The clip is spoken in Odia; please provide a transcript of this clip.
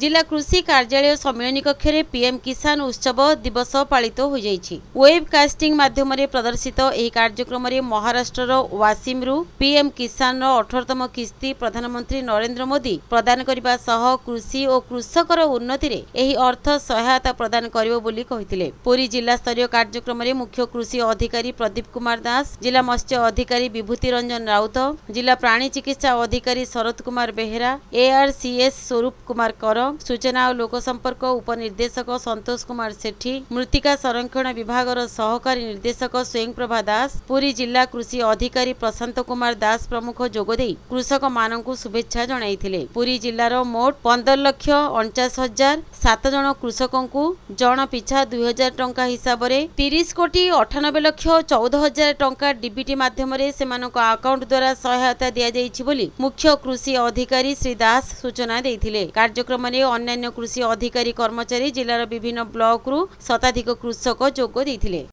ଜିଲ୍ଲା କୃଷି କାର୍ଯ୍ୟାଳୟ ସମ୍ମିଳନୀ କକ୍ଷରେ ପିଏମ୍ କିଷାନ ଉତ୍ସବ ଦିବସ ପାଳିତ ହୋଇଯାଇଛି ୱେବ୍ କାଷ୍ଟିଂ ମାଧ୍ୟମରେ ପ୍ରଦର୍ଶିତ ଏହି କାର୍ଯ୍ୟକ୍ରମରେ ମହାରାଷ୍ଟ୍ରର ୱାସିମ୍ରୁ ପିଏମ୍ କିଷାନର ଅଠରତମ କିସ୍ତି ପ୍ରଧାନମନ୍ତ୍ରୀ ନରେନ୍ଦ୍ର ମୋଦି ପ୍ରଦାନ କରିବା ସହ କୃଷି ଓ କୃଷକର ଉନ୍ନତିରେ ଏହି ଅର୍ଥ ସହାୟତା ପ୍ରଦାନ କରିବ ବୋଲି କହିଥିଲେ ପୁରୀ ଜିଲ୍ଲାସ୍ତରୀୟ କାର୍ଯ୍ୟକ୍ରମରେ ମୁଖ୍ୟ କୃଷି ଅଧିକାରୀ ପ୍ରଦୀପ କୁମାର ଦାସ ଜିଲ୍ଲା ମତ୍ସ୍ୟ ଅଧିକାରୀ ବିଭୂତି ରଞ୍ଜନ ରାଉତ ଜିଲ୍ଲା ପ୍ରାଣୀ ଚିକିତ୍ସା ଅଧିକାରୀ ଶରତ କୁମାର ବେହେରା ଏଆର୍ସିଏସ୍ ସ୍ୱରୂପ କୁମାର କର सूचना और लोक संपर्क उपनिर्देशक सतोष कुमार सेठी मृत्तिका संरक्षण विभाग सहकारी निर्देशक प्रभा दास पूरी जिला कृषि अधिकारी प्रशांत कुमार दास प्रमुख जोगदे कृषक मान शुभेच्छा जन पुरी जिलार मोट पंदर लक्ष अणचाश हजार सात जन कृषक को जन पिछा दुई हजार टंका हिसाब से तीस कोटी अठानबे लक्ष चौद हजार टंका डिबिटी मध्यम से अकाउंट द्वारा सहायता दि जा मुख्य कृषि अधिकारी श्री दास सूचना कार्यक्रम ସ୍ଥାନରେ ଅନ୍ୟାନ୍ୟ କୃଷି ଅଧିକାରୀ କର୍ମଚାରୀ ଜିଲ୍ଲାର ବିଭିନ୍ନ ବ୍ଲକରୁ ଶତାଧିକ କୃଷକ ଯୋଗ ଦେଇଥିଲେ